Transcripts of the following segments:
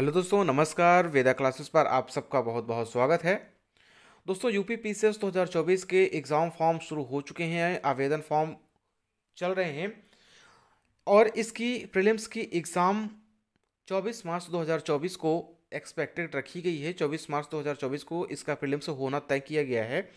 hello दोस्तों नमस्कार वेदा classes पर आप सबका बहुत बहुत स्वागत है दोस्तों यूपी पी 2024 के एग्ज़ाम फॉर्म शुरू हो चुके हैं आवेदन फॉर्म चल रहे हैं और इसकी प्रीलिम्स की एग्ज़ाम 24 मार्च 2024 को एक्सपेक्टेड रखी गई है 24 मार्च 2024 को इसका प्रीलिम्स होना तय किया गया है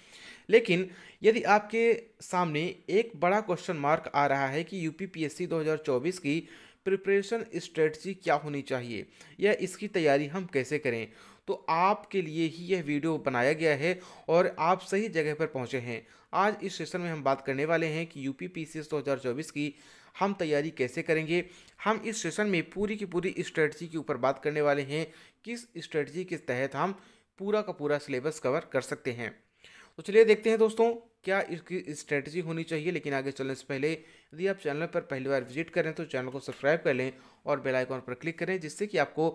लेकिन यदि आपके सामने एक बड़ा क्वेश्चन मार्क आ रहा है कि यू पी 2024 की प्रिपरेशन स्ट्रेटजी क्या होनी चाहिए या इसकी तैयारी हम कैसे करें तो आपके लिए ही यह वीडियो बनाया गया है और आप सही जगह पर पहुंचे हैं आज इस सेशन में हम बात करने वाले हैं कि U P P C S दो हज़ार चौबीस की हम तैयारी कैसे करेंगे हम इस सेशन में पूरी की पूरी स्ट्रेटजी के ऊपर बात करने वाले हैं किस स्ट्रेटजी के तहत हम पूरा का पूरा सिलेबस कवर कर सकते हैं तो चलिए देखते हैं दोस्तों क्या इसकी स्ट्रेटजी होनी चाहिए लेकिन आगे चलने से पहले यदि आप चैनल पर पहली बार विजिट करें तो चैनल को सब्सक्राइब कर लें और बेल आइकॉन पर क्लिक करें जिससे कि आपको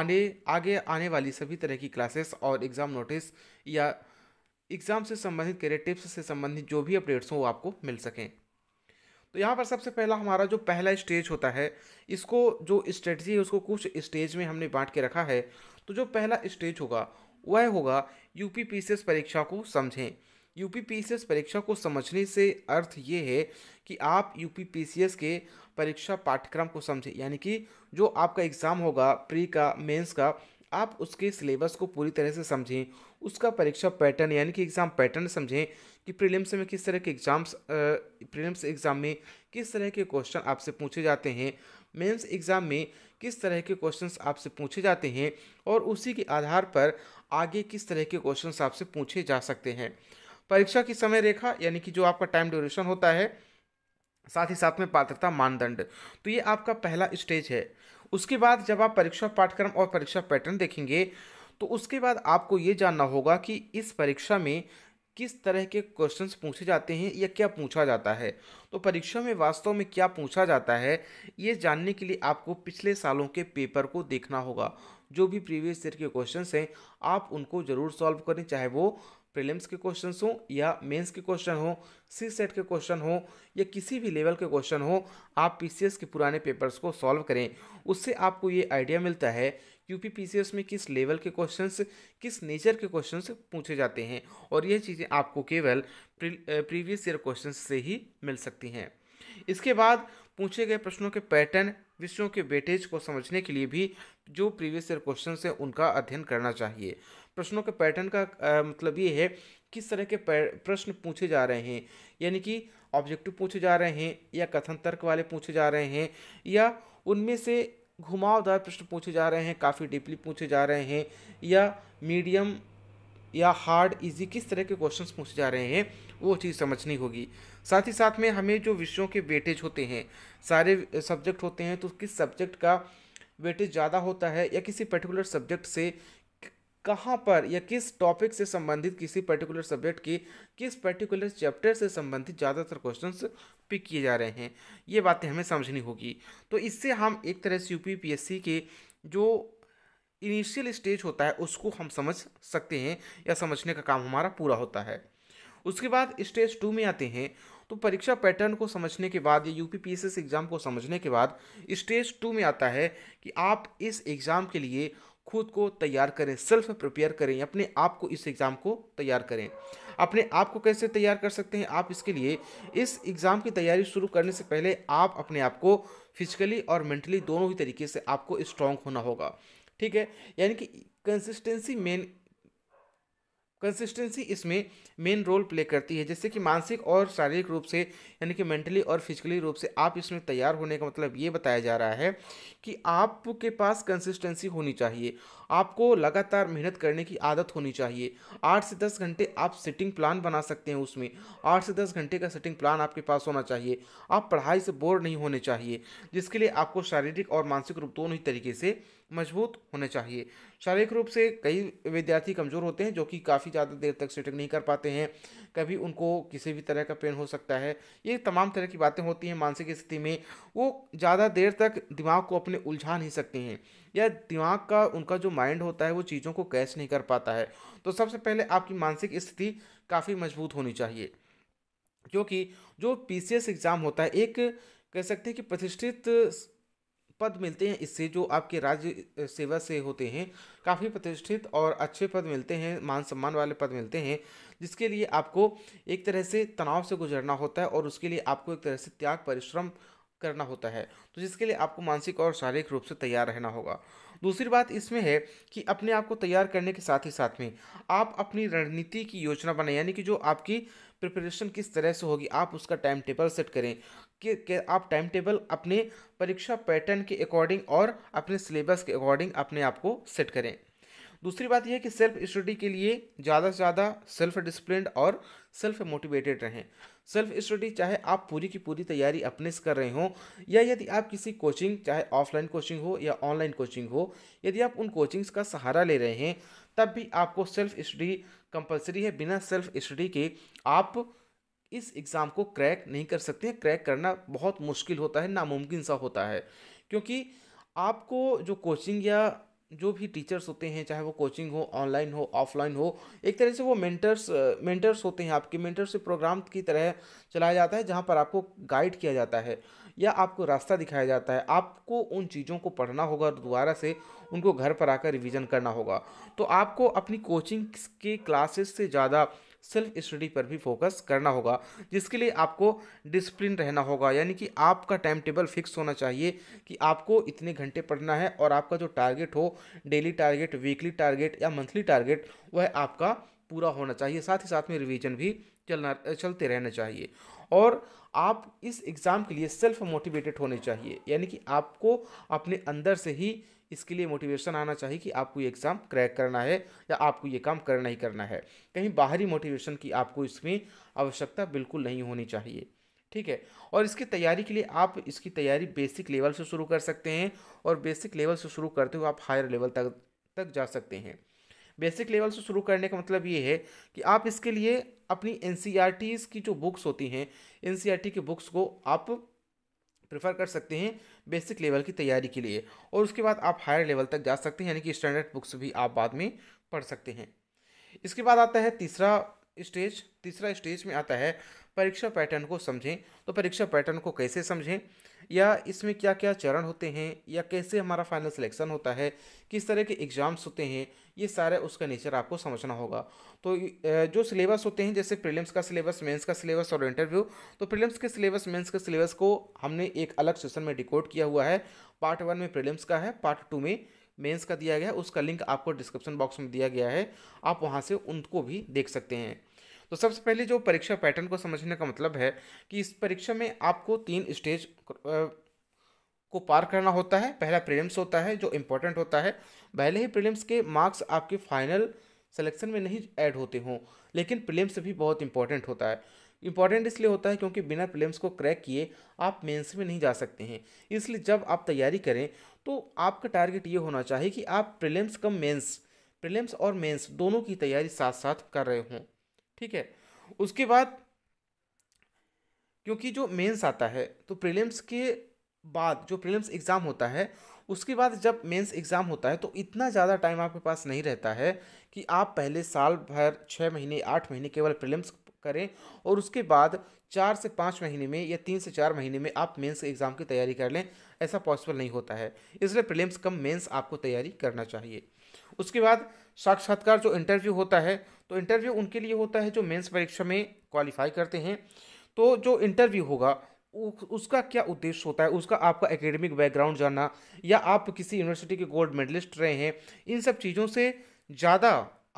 आने आगे आने वाली सभी तरह की क्लासेस और एग्ज़ाम नोटिस या एग्ज़ाम से संबंधित करियर टिप्स से संबंधित जो भी अपडेट्स हों वो आपको मिल सकें तो यहाँ पर सबसे पहला हमारा जो पहला स्टेज होता है इसको जो स्ट्रेटजी है उसको कुछ स्टेज में हमने बांट के रखा है तो जो पहला स्टेज होगा वह होगा यूपी पीसीएस परीक्षा को समझें यूपी पीसीएस परीक्षा को समझने से अर्थ ये है कि आप यूपी पीसीएस के परीक्षा पाठ्यक्रम को समझें यानी कि जो आपका एग्ज़ाम होगा प्री का मेंस का आप उसके सिलेबस को पूरी तरह से समझें उसका परीक्षा पैटर्न यानी कि एग्ज़ाम पैटर्न समझें कि प्रीलिम्स में किस तरह के एग्ज़ाम्स प्रीलिम्स एग्ज़ाम में किस तरह के क्वेश्चन आपसे पूछे जाते हैं मेंस एग्ज़ाम में किस तरह के क्वेश्चंस आपसे पूछे जाते हैं और उसी के आधार पर आगे किस तरह के क्वेश्चंस आपसे पूछे जा सकते हैं परीक्षा की समय रेखा यानी कि जो आपका टाइम ड्यूरेशन होता है साथ ही साथ में पात्रता मानदंड तो ये आपका पहला स्टेज है उसके बाद जब आप परीक्षा पाठ्यक्रम और परीक्षा पैटर्न देखेंगे तो उसके बाद आपको ये जानना होगा कि इस परीक्षा में किस तरह के क्वेश्चंस पूछे जाते हैं या क्या पूछा जाता है तो परीक्षा में वास्तव में क्या पूछा जाता है ये जानने के लिए आपको पिछले सालों के पेपर को देखना होगा जो भी प्रीवियस ईयर के क्वेश्चंस हैं आप उनको ज़रूर सॉल्व करें चाहे वो प्रीलिम्स के क्वेश्चन हो या मेंस के क्वेश्चन हो सी सेट के क्वेश्चन हो या किसी भी लेवल के क्वेश्चन हो आप पीसीएस के पुराने पेपर्स को सॉल्व करें उससे आपको ये आइडिया मिलता है यूपी में किस लेवल के क्वेश्चंस किस नेचर के क्वेश्चंस पूछे जाते हैं और ये चीज़ें आपको केवल प्रीवियस ईयर क्वेश्चन से ही मिल सकती हैं इसके बाद पूछे गए प्रश्नों के पैटर्न विषयों के वेटेज को समझने के लिए भी जो प्रीवियस ईयर क्वेश्चन है उनका अध्ययन करना चाहिए प्रश्नों के पैटर्न का आ, मतलब ये है किस तरह के प्रश्न पूछे जा रहे हैं यानी कि ऑब्जेक्टिव पूछे जा रहे हैं या कथन तर्क वाले पूछे जा रहे हैं या उनमें से घुमावदार प्रश्न पूछे जा रहे हैं काफ़ी डीपली पूछे जा रहे हैं या मीडियम या हार्ड इजी किस तरह के क्वेश्चंस पूछे जा रहे हैं वो चीज़ समझनी होगी साथ ही साथ में हमें जो विषयों के वेटेज होते हैं सारे सब्जेक्ट होते हैं तो किस सब्जेक्ट का वेटेज ज़्यादा होता है या किसी पर्टिकुलर सब्जेक्ट से कहाँ पर या किस टॉपिक से संबंधित किसी पर्टिकुलर सब्जेक्ट की किस पर्टिकुलर चैप्टर से संबंधित ज़्यादातर क्वेश्चंस पिक किए जा रहे हैं ये बातें हमें समझनी होगी तो इससे हम एक तरह से यूपीपीएससी के जो इनिशियल स्टेज होता है उसको हम समझ सकते हैं या समझने का काम हमारा पूरा होता है उसके बाद स्टेज टू में आते हैं तो परीक्षा पैटर्न को समझने के बाद या यू पी एग्ज़ाम को समझने के बाद स्टेज टू में आता है कि आप इस एग्ज़ाम के लिए खुद को तैयार करें सेल्फ प्रिपेयर करें अपने आप को इस एग्ज़ाम को तैयार करें अपने आप को कैसे तैयार कर सकते हैं आप इसके लिए इस एग्ज़ाम की तैयारी शुरू करने से पहले आप अपने आप को फिजिकली और मेंटली दोनों ही तरीके से आपको स्ट्रांग होना होगा ठीक है यानी कि कंसिस्टेंसी मेन कंसिस्टेंसी इसमें मेन रोल प्ले करती है जैसे कि मानसिक और शारीरिक रूप से यानी कि मेंटली और फिजिकली रूप से आप इसमें तैयार होने का मतलब ये बताया जा रहा है कि आपके पास कंसिस्टेंसी होनी चाहिए आपको लगातार मेहनत करने की आदत होनी चाहिए आठ से दस घंटे आप सिटिंग प्लान बना सकते हैं उसमें आठ से दस घंटे का सिटिंग प्लान आपके पास होना चाहिए आप पढ़ाई से बोर नहीं होने चाहिए जिसके लिए आपको शारीरिक और मानसिक रूप दोनों ही तरीके से मजबूत होने चाहिए शारीरिक रूप से कई विद्यार्थी कमज़ोर होते हैं जो कि काफ़ी ज़्यादा देर तक सेटिंग नहीं कर पाते हैं कभी उनको किसी भी तरह का पेन हो सकता है ये तमाम तरह की बातें होती हैं मानसिक स्थिति में वो ज़्यादा देर तक दिमाग को अपने उलझा नहीं सकते हैं या दिमाग का उनका जो माइंड होता है वो चीज़ों को कैच नहीं कर पाता है तो सबसे पहले आपकी मानसिक स्थिति काफ़ी मजबूत होनी चाहिए क्योंकि जो पी एग्ज़ाम होता है एक कह सकते हैं कि प्रतिष्ठित पद मिलते हैं इससे जो आपके राज्य सेवा से होते हैं काफ़ी प्रतिष्ठित और अच्छे पद मिलते हैं मान सम्मान वाले पद मिलते हैं जिसके लिए आपको एक तरह से तनाव से गुजरना होता है और उसके लिए आपको एक तरह से त्याग परिश्रम करना होता है तो जिसके लिए आपको मानसिक और शारीरिक रूप से तैयार रहना होगा दूसरी बात इसमें है कि अपने आप को तैयार करने के साथ ही साथ में आप अपनी रणनीति की योजना बनाएं यानी कि जो आपकी प्रिपरेशन किस तरह से होगी आप उसका टाइम टेबल सेट करें कि आप टाइम टेबल अपने परीक्षा पैटर्न के अकॉर्डिंग और अपने सिलेबस के अकॉर्डिंग अपने आप को सेट करें दूसरी बात यह है कि सेल्फ स्टडी के लिए ज़्यादा से ज़्यादा सेल्फ डिसिप्लिन और सेल्फ मोटिवेटेड रहें सेल्फ स्टडी चाहे आप पूरी की पूरी तैयारी अपने से कर रहे हों या यदि आप किसी कोचिंग चाहे ऑफलाइन कोचिंग हो या ऑनलाइन कोचिंग हो यदि आप उन कोचिंग्स का सहारा ले रहे हैं तब भी आपको सेल्फ स्टडी कंपलसरी है बिना सेल्फ स्टडी के आप इस एग्ज़ाम को क्रैक नहीं कर सकते हैं क्रैक करना बहुत मुश्किल होता है नामुमकिन सा होता है क्योंकि आपको जो कोचिंग या जो भी टीचर्स होते हैं चाहे वो कोचिंग हो ऑनलाइन हो ऑफलाइन हो एक तरह से वो मेंटर्स मेंटर्स होते हैं आपके मेंटरशिप प्रोग्राम की तरह चलाया जाता है जहाँ पर आपको गाइड किया जाता है या आपको रास्ता दिखाया जाता है आपको उन चीज़ों को पढ़ना होगा दोबारा से उनको घर पर आकर रिवीजन करना होगा तो आपको अपनी कोचिंग के क्लासेस से ज़्यादा सेल्फ स्टडी पर भी फोकस करना होगा जिसके लिए आपको डिसिप्लिन रहना होगा यानी कि आपका टाइम टेबल फिक्स होना चाहिए कि आपको इतने घंटे पढ़ना है और आपका जो टारगेट हो डेली टारगेट वीकली टारगेट या मंथली टारगेट वह आपका पूरा होना चाहिए साथ ही साथ में रिवीजन भी चलना चलते रहना चाहिए और आप इस एग्ज़ाम के लिए सेल्फ मोटिवेटेड होने चाहिए यानी कि आपको अपने अंदर से ही इसके लिए मोटिवेशन आना चाहिए कि आपको ये एग्ज़ाम क्रैक करना है या आपको ये काम करना ही करना है कहीं बाहरी मोटिवेशन की आपको इसमें आवश्यकता बिल्कुल नहीं होनी चाहिए ठीक है और इसकी तैयारी के लिए आप इसकी तैयारी बेसिक लेवल से शुरू कर सकते हैं और बेसिक लेवल से शुरू करते हुए आप हायर लेवल तक तक जा सकते हैं बेसिक लेवल से शुरू करने का मतलब ये है कि आप इसके लिए अपनी एन e की जो बुक्स होती हैं एन e की बुक्स को आप प्रेफर कर सकते हैं बेसिक लेवल की तैयारी के लिए और उसके बाद आप हायर लेवल तक जा सकते हैं यानी कि स्टैंडर्ड बुक्स भी आप बाद में पढ़ सकते हैं इसके बाद आता है तीसरा स्टेज तीसरा स्टेज में आता है परीक्षा पैटर्न को समझें तो परीक्षा पैटर्न को कैसे समझें या इसमें क्या क्या चरण होते हैं या कैसे हमारा फाइनल सिलेक्शन होता है किस तरह के एग्ज़ाम्स होते हैं ये सारे उसका नेचर आपको समझना होगा तो जो सिलेबस होते हैं जैसे प्रीलिम्स का सिलेबस मेंस का सिलेबस और इंटरव्यू तो प्रीलिम्स के सिलेबस मेंस के सिलेबस को हमने एक अलग सेशन में डिकोड किया हुआ है पार्ट वन में प्रीलिम्स का है पार्ट टू में मेंस का दिया गया है उसका लिंक आपको डिस्क्रिप्शन बॉक्स में दिया गया है आप वहाँ से उनको भी देख सकते हैं तो सबसे पहले जो परीक्षा पैटर्न को समझने का मतलब है कि इस परीक्षा में आपको तीन स्टेज को पार करना होता है पहला प्रीलिम्स होता है जो इम्पोर्टेंट होता है पहले ही प्रीलिम्स के मार्क्स आपके फाइनल सिलेक्शन में नहीं ऐड होते हों लेकिन प्रीलिम्स भी बहुत इंपॉर्टेंट होता है इंपॉर्टेंट इसलिए होता है क्योंकि बिना प्रीलिम्स को क्रैक किए आप मेंस में नहीं जा सकते हैं इसलिए जब आप तैयारी करें तो आपका टारगेट ये होना चाहिए कि आप प्रीलिम्स कम मेंस प्रीलिम्स और मेंस दोनों की तैयारी साथ साथ कर रहे हों ठीक है उसके बाद क्योंकि जो मेंस आता है तो प्रीलिम्स के बाद जो प्रीलिम्स एग्ज़ाम होता है उसके बाद जब मेंस एग्ज़ाम होता है तो इतना ज़्यादा टाइम आपके पास नहीं रहता है कि आप पहले साल भर छः महीने आठ महीने केवल प्रीलिम्स करें और उसके बाद चार से पाँच महीने में या तीन से चार महीने में आप मेंस एग्ज़ाम की तैयारी कर लें ऐसा पॉसिबल नहीं होता है इसलिए प्रीलिम्स कम मेंस आपको तैयारी करना चाहिए उसके बाद साक्षात्कार जो इंटरव्यू होता है तो इंटरव्यू उनके लिए होता है जो मेंस परीक्षा में क्वालिफाई करते हैं तो जो इंटरव्यू होगा उसका क्या उद्देश्य होता है उसका आपका एकेडमिक बैकग्राउंड जानना या आप किसी यूनिवर्सिटी के गोल्ड मेडलिस्ट रहे हैं इन सब चीज़ों से ज़्यादा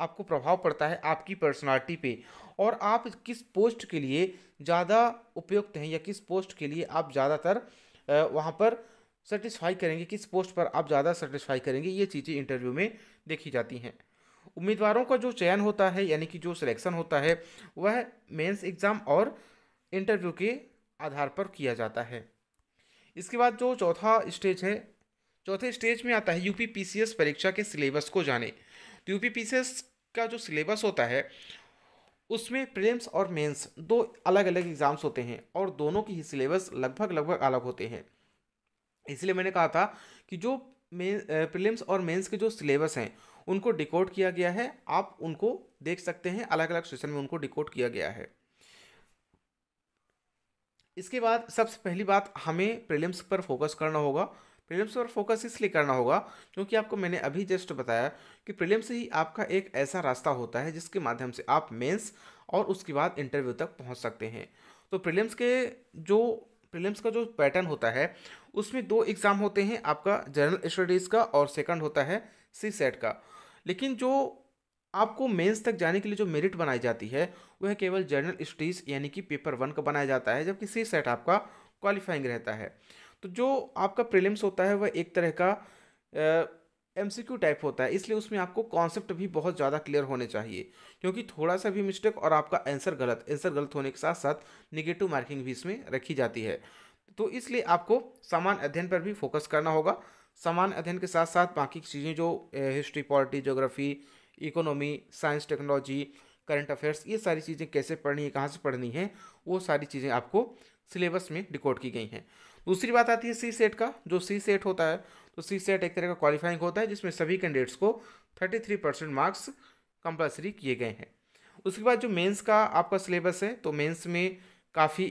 आपको प्रभाव पड़ता है आपकी पर्सनालिटी पे और आप किस पोस्ट के लिए ज़्यादा उपयुक्त हैं या किस पोस्ट के लिए आप ज़्यादातर वहाँ पर सेटिस्फाई करेंगे किस पोस्ट पर आप ज़्यादा सेटिस्फाई करेंगे ये चीज़ें इंटरव्यू में देखी जाती हैं उम्मीदवारों का जो चयन होता है यानी कि जो सिलेक्शन होता है वह मेंस एग्ज़ाम और इंटरव्यू के आधार पर किया जाता है इसके बाद जो चौथा स्टेज है चौथे स्टेज में आता है यूपी पीसीएस परीक्षा के सिलेबस को जाने तो यूपी पीसीएस का जो सिलेबस होता है उसमें प्रीलिम्स और मेंस दो अलग अलग एग्ज़ाम्स होते हैं और दोनों के ही सिलेबस लगभग लगभग अलग होते हैं इसलिए मैंने कहा था कि जो मेन प्रिलिम्स और मेंस के जो सिलेबस हैं उनको डिकोड किया गया है आप उनको देख सकते हैं अलग अलग सेशन में उनको डिकोड किया गया है इसके बाद सबसे पहली बात हमें प्रीलिम्स पर फोकस करना होगा प्रीलिम्स पर फोकस इसलिए करना होगा क्योंकि आपको मैंने अभी जस्ट बताया कि प्रीलिम्स ही आपका एक ऐसा रास्ता होता है जिसके माध्यम से आप मेंस और उसके बाद इंटरव्यू तक पहुंच सकते हैं तो प्रीलिम्स के जो प्रीलिम्स का जो पैटर्न होता है उसमें दो एग्ज़ाम होते हैं आपका जनरल स्टडीज़ का और सेकंड होता है सी सेट का लेकिन जो आपको मेंस तक जाने के लिए जो मेरिट बनाई जाती है वह केवल जर्नल स्टडीज़ यानी कि पेपर वन का बनाया जाता है जबकि सी सेट आपका क्वालिफाइंग रहता है तो जो आपका प्रीलिम्स होता है वह एक तरह का एम सी क्यू टाइप होता है इसलिए उसमें आपको कॉन्सेप्ट भी बहुत ज़्यादा क्लियर होने चाहिए क्योंकि थोड़ा सा भी मिस्टेक और आपका आंसर गलत आंसर गलत होने के साथ साथ निगेटिव मार्किंग भी इसमें रखी जाती है तो इसलिए आपको सामान्य अध्ययन पर भी फोकस करना होगा सामान्य अध्ययन के साथ साथ बाकी चीज़ें जो history polity geography economy science technology current affairs ये सारी चीज़ें कैसे पढ़नी है कहाँ से पढ़नी है वो सारी चीज़ें आपको सिलेबस में डिकोड की गई हैं दूसरी बात आती है सी सेट का जो सी सेट होता है तो सी सेट एक तरह का क्वालिफाइंग होता है जिसमें सभी कैंडिडेट्स को thirty three percent marks compulsory किए गए हैं उसके बाद जो मेंस का आपका सिलेबस है तो मेंस में काफ़ी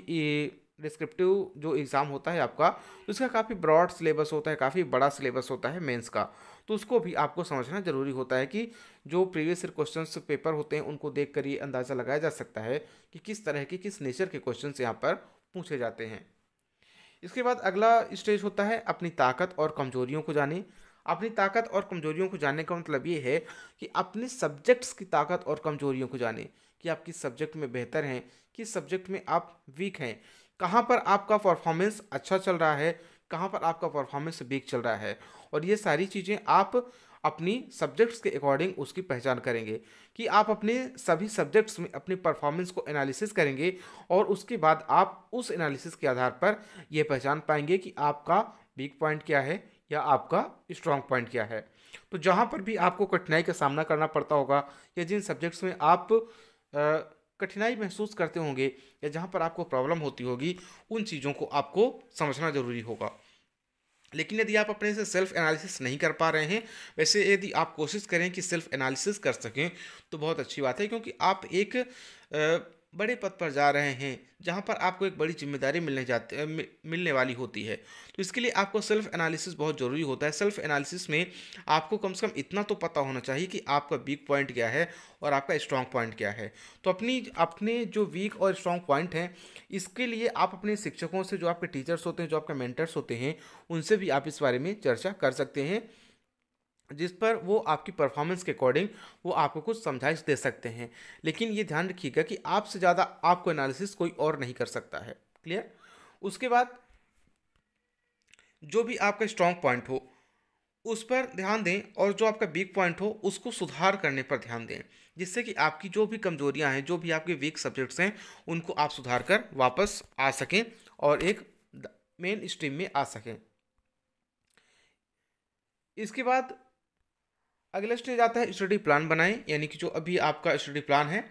डिस्क्रिप्टिव जो एग्ज़ाम होता है आपका उसका काफ़ी ब्रॉड सिलेबस होता है काफ़ी बड़ा सिलेबस होता है मेंस का तो उसको भी आपको समझना ज़रूरी होता है कि जो प्रीवियस ईयर क्वेश्चन पेपर होते हैं उनको देख कर ये अंदाज़ा लगाया जा सकता है कि किस तरह के किस नेचर के क्वेश्चन यहाँ पर पूछे जाते हैं इसके बाद अगला स्टेज होता है अपनी ताकत और कमजोरियों को जाने अपनी ताकत और कमजोरियों को जानने का मतलब ये है कि अपने सब्जेक्ट्स की ताकत और कमजोरियों को जाने कि आप किस सब्जेक्ट में बेहतर हैं किस सब्जेक्ट में आप वीक हैं कहाँ पर आपका परफॉर्मेंस अच्छा चल रहा है कहाँ पर आपका परफॉर्मेंस वीक चल रहा है और ये सारी चीज़ें आप अपनी सब्जेक्ट्स के अकॉर्डिंग उसकी पहचान करेंगे कि आप अपने सभी सब्जेक्ट्स में अपनी परफॉर्मेंस को एनालिसिस करेंगे और उसके बाद आप उस एनालिसिस के आधार पर यह पहचान पाएंगे कि आपका वीक पॉइंट क्या है या आपका स्ट्रॉन्ग पॉइंट क्या है तो जहाँ पर भी आपको कठिनाई का सामना करना पड़ता होगा या जिन सब्जेक्ट्स में आप आ, कठिनाई महसूस करते होंगे या जहाँ पर आपको प्रॉब्लम होती होगी उन चीज़ों को आपको समझना ज़रूरी होगा लेकिन यदि आप अपने से सेल्फ एनालिसिस नहीं कर पा रहे हैं वैसे यदि आप कोशिश करें कि सेल्फ एनालिसिस कर सकें तो बहुत अच्छी बात है क्योंकि आप एक बड़े पद पर जा रहे हैं जहाँ पर आपको एक बड़ी जिम्मेदारी मिलने जाती मिलने वाली होती है तो इसके लिए आपको सेल्फ एनालिसिस बहुत ज़रूरी होता है सेल्फ एनालिसिस में आपको कम से कम इतना तो पता होना चाहिए कि आपका वीक पॉइंट क्या है और आपका स्ट्रॉन्ग पॉइंट क्या है तो अपनी अपने जो वीक और स्ट्रॉन्ग पॉइंट हैं इसके लिए आप अपने शिक्षकों से जो आपके टीचर्स होते हैं जो आपके मैंटर्स होते हैं उनसे भी आप इस बारे में चर्चा कर सकते हैं जिस पर वो आपकी परफॉर्मेंस के अकॉर्डिंग वो आपको कुछ समझाइश दे सकते हैं लेकिन ये ध्यान रखिएगा कि आपसे ज़्यादा आपको एनालिसिस कोई और नहीं कर सकता है क्लियर उसके बाद जो भी आपका स्ट्रॉन्ग पॉइंट हो उस पर ध्यान दें और जो आपका वीक पॉइंट हो उसको सुधार करने पर ध्यान दें जिससे कि आपकी जो भी कमजोरियां हैं जो भी आपके वीक सब्जेक्ट्स हैं उनको आप सुधार कर वापस आ सकें और एक मेन स्ट्रीम में आ सकें इसके बाद अगला स्टेज आता है स्टडी प्लान बनाएं यानी कि जो अभी आपका स्टडी प्लान है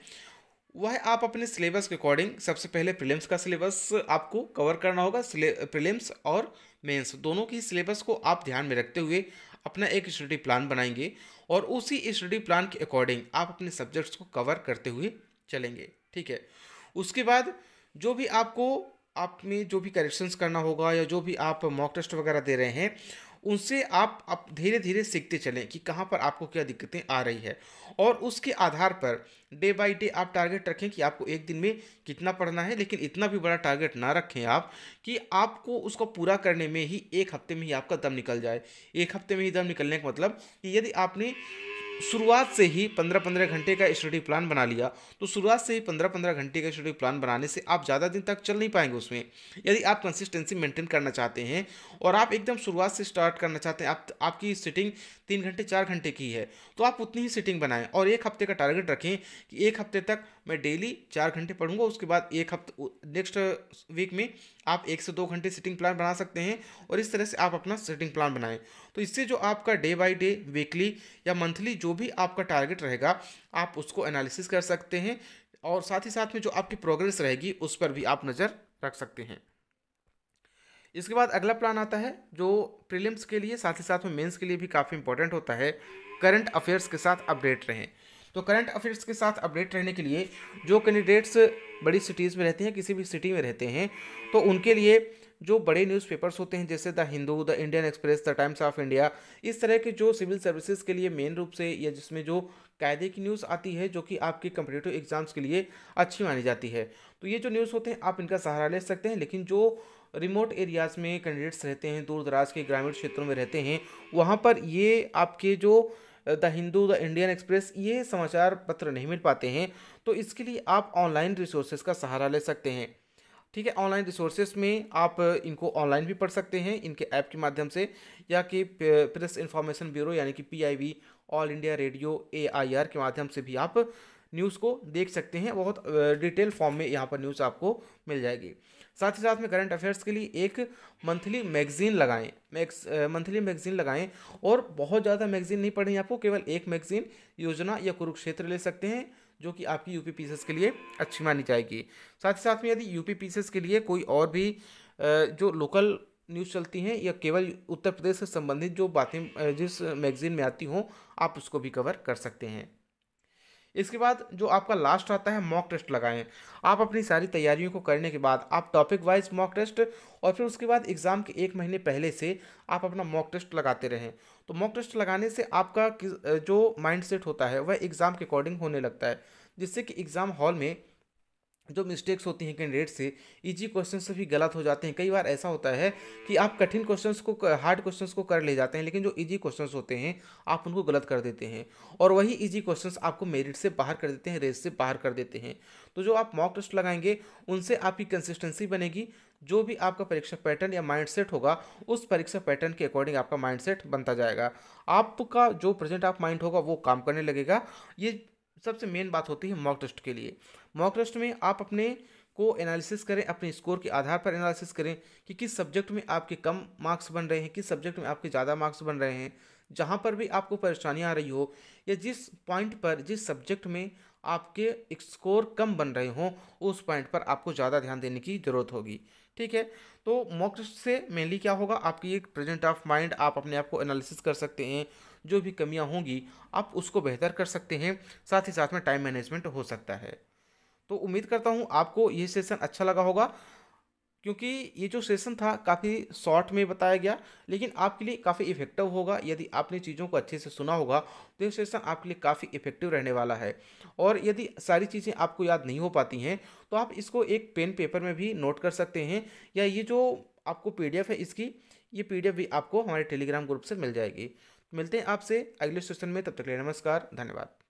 वह आप अपने सिलेबस के अकॉर्डिंग सबसे पहले प्रीलिम्स का सिलेबस आपको कवर करना होगा प्रीलिम्स और मेंस दोनों की सिलेबस को आप ध्यान में रखते हुए अपना एक स्टडी प्लान बनाएंगे और उसी स्टडी प्लान के अकॉर्डिंग आप अपने सब्जेक्ट्स को कवर करते हुए चलेंगे ठीक है उसके बाद जो भी आपको आप में जो भी करेक्शंस करना होगा या जो भी आप मॉक टेस्ट वगैरह दे रहे हैं उनसे आप आप धीरे धीरे सीखते चलें कि कहाँ पर आपको क्या दिक्कतें आ रही है और उसके आधार पर डे बाय डे आप टारगेट रखें कि आपको एक दिन में कितना पढ़ना है लेकिन इतना भी बड़ा टारगेट ना रखें आप कि आपको उसको पूरा करने में ही एक हफ्ते में ही आपका दम निकल जाए एक हफ्ते में ही दम निकलने का मतलब कि यदि आपने शुरुआत से ही पंद्रह पंद्रह घंटे का स्टडी प्लान बना लिया तो शुरुआत से ही पंद्रह पंद्रह घंटे का स्टडी प्लान बनाने से आप ज़्यादा दिन तक चल नहीं पाएंगे उसमें यदि आप कंसिस्टेंसी मेंटेन करना चाहते हैं और आप एकदम शुरुआत से स्टार्ट करना चाहते हैं आप आपकी सिटिंग तीन घंटे चार घंटे की है तो आप उतनी ही सिटिंग बनाएं और एक हफ्ते का टारगेट रखें कि एक हफ्ते तक मैं डेली चार घंटे पढ़ूंगा उसके बाद एक हफ्ते नेक्स्ट वीक में आप एक से दो घंटे सिटिंग प्लान बना सकते हैं और इस तरह से आप अपना सिटिंग प्लान बनाएं तो इससे जो आपका डे बाई डे वीकली या मंथली जो भी आपका टारगेट रहेगा आप उसको एनालिसिस कर सकते हैं और साथ ही साथ में जो आपकी प्रोग्रेस रहेगी उस पर भी आप नज़र रख सकते हैं इसके बाद अगला प्लान आता है जो प्रीलिम्स के लिए साथ ही साथ में मेंस के लिए भी काफ़ी इंपॉर्टेंट होता है करंट अफेयर्स के साथ अपडेट रहें तो करंट अफेयर्स के साथ अपडेट रहने के लिए जो कैंडिडेट्स बड़ी सिटीज़ में रहते हैं किसी भी सिटी में रहते हैं तो उनके लिए जो बड़े न्यूज़पेपर्स होते हैं जैसे the Hindu the Indian Express the Times of India इस तरह के जो सिविल सर्विसेज के लिए मेन रूप से या जिसमें जो कायदे की न्यूज़ आती है जो कि आपके कम्पिटेटिव एग्जाम्स के लिए अच्छी मानी जाती है तो ये जो न्यूज़ होते हैं आप इनका सहारा ले सकते हैं लेकिन जो रिमोट एरियाज़ में कैंडिडेट्स रहते हैं दूर दराज के ग्रामीण क्षेत्रों में रहते हैं वहाँ पर ये आपके जो the Hindu the Indian Express ये समाचार पत्र नहीं मिल पाते हैं तो इसके लिए आप ऑनलाइन रिसोर्सेज का सहारा ले सकते हैं ठीक है ऑनलाइन रिसोर्सेज में आप इनको ऑनलाइन भी पढ़ सकते हैं इनके ऐप के माध्यम से या कि प्रेस इन्फॉर्मेशन ब्यूरो यानी कि PIB All India Radio AIR के माध्यम से भी आप न्यूज़ को देख सकते हैं बहुत डिटेल फॉर्म में यहाँ पर न्यूज़ आपको मिल जाएगी साथ ही साथ में करंट अफेयर्स के लिए एक मंथली मैगजीन लगाएं मैक्स मंथली मैगजीन लगाएं और बहुत ज़्यादा मैगजीन नहीं पढ़ें आपको केवल एक मैगजीन योजना या कुरुक्षेत्र ले सकते हैं जो कि आपकी यूपी पीसेस के लिए अच्छी मानी जाएगी साथ ही साथ में यदि यूपी पीसेस के लिए कोई और भी जो लोकल न्यूज़ चलती हैं या केवल उत्तर प्रदेश से संबंधित जो बातें जिस मैगजीन में आती हों आप उसको भी कवर कर सकते हैं इसके बाद जो आपका लास्ट आता है मॉक टेस्ट लगाएं आप अपनी सारी तैयारियों को करने के बाद आप टॉपिक वाइज मॉक टेस्ट और फिर उसके बाद एग्ज़ाम के एक महीने पहले से आप अपना मॉक टेस्ट लगाते रहें तो मॉक टेस्ट लगाने से आपका जो माइंड सेट होता है वह एग्ज़ाम के अकॉर्डिंग होने लगता है जिससे कि एग्ज़ाम हॉल में जो मिस्टेक्स होती हैं कैंडिडेट से इजी क्वेश्चन से भी गलत हो जाते हैं कई बार ऐसा होता है कि आप कठिन क्वेश्चंस को हार्ड क्वेश्चंस को कर ले जाते हैं लेकिन जो इजी क्वेश्चंस होते हैं आप उनको गलत कर देते हैं और वही इजी क्वेश्चंस आपको मेरिट से बाहर कर देते हैं रेस से बाहर कर देते हैं तो जो आप मॉक टेस्ट लगाएंगे उनसे आपकी कंसिस्टेंसी बनेगी जो भी आपका परीक्षा पैटर्न या माइंडसेट होगा उस परीक्षा पैटर्न के अकॉर्डिंग आपका माइंडसेट बनता जाएगा आपका जो प्रेजेंट ऑफ माइंड होगा वो काम करने लगेगा ये सबसे मेन बात होती है मॉक टेस्ट के लिए मॉक टेस्ट में आप अपने को एनालिसिस करें अपने स्कोर के आधार पर एनालिसिस करें कि किस सब्जेक्ट में आपके कम मार्क्स बन रहे हैं किस सब्जेक्ट में आपके ज़्यादा मार्क्स बन रहे हैं जहाँ पर भी आपको परेशानियाँ आ रही हो या जिस पॉइंट पर जिस सब्जेक्ट में आपके स्कोर कम बन रहे हों उस पॉइंट पर आपको ज़्यादा ध्यान देने की ज़रूरत होगी ठीक है तो मॉक टेस्ट से मेनली क्या होगा आपकी एक प्रेजेंट ऑफ माइंड आप अपने आप को एनालिसिस कर सकते हैं जो भी कमियां होंगी आप उसको बेहतर कर सकते हैं साथ ही साथ में टाइम मैनेजमेंट हो सकता है तो उम्मीद करता हूँ आपको ये सेशन अच्छा लगा होगा क्योंकि ये जो सेशन था काफ़ी शॉर्ट में बताया गया लेकिन आपके लिए काफ़ी इफेक्टिव होगा यदि आपने चीज़ों को अच्छे से सुना होगा तो ये सेशन आपके लिए काफ़ी इफेक्टिव रहने वाला है और यदि सारी चीज़ें आपको याद नहीं हो पाती हैं तो आप इसको एक पेन पेपर में भी नोट कर सकते हैं या ये जो आपको पी है इसकी ये पी भी आपको हमारे टेलीग्राम ग्रुप से मिल जाएगी मिलते हैं आपसे अगले सेशन में तब तक ले नमस्कार धन्यवाद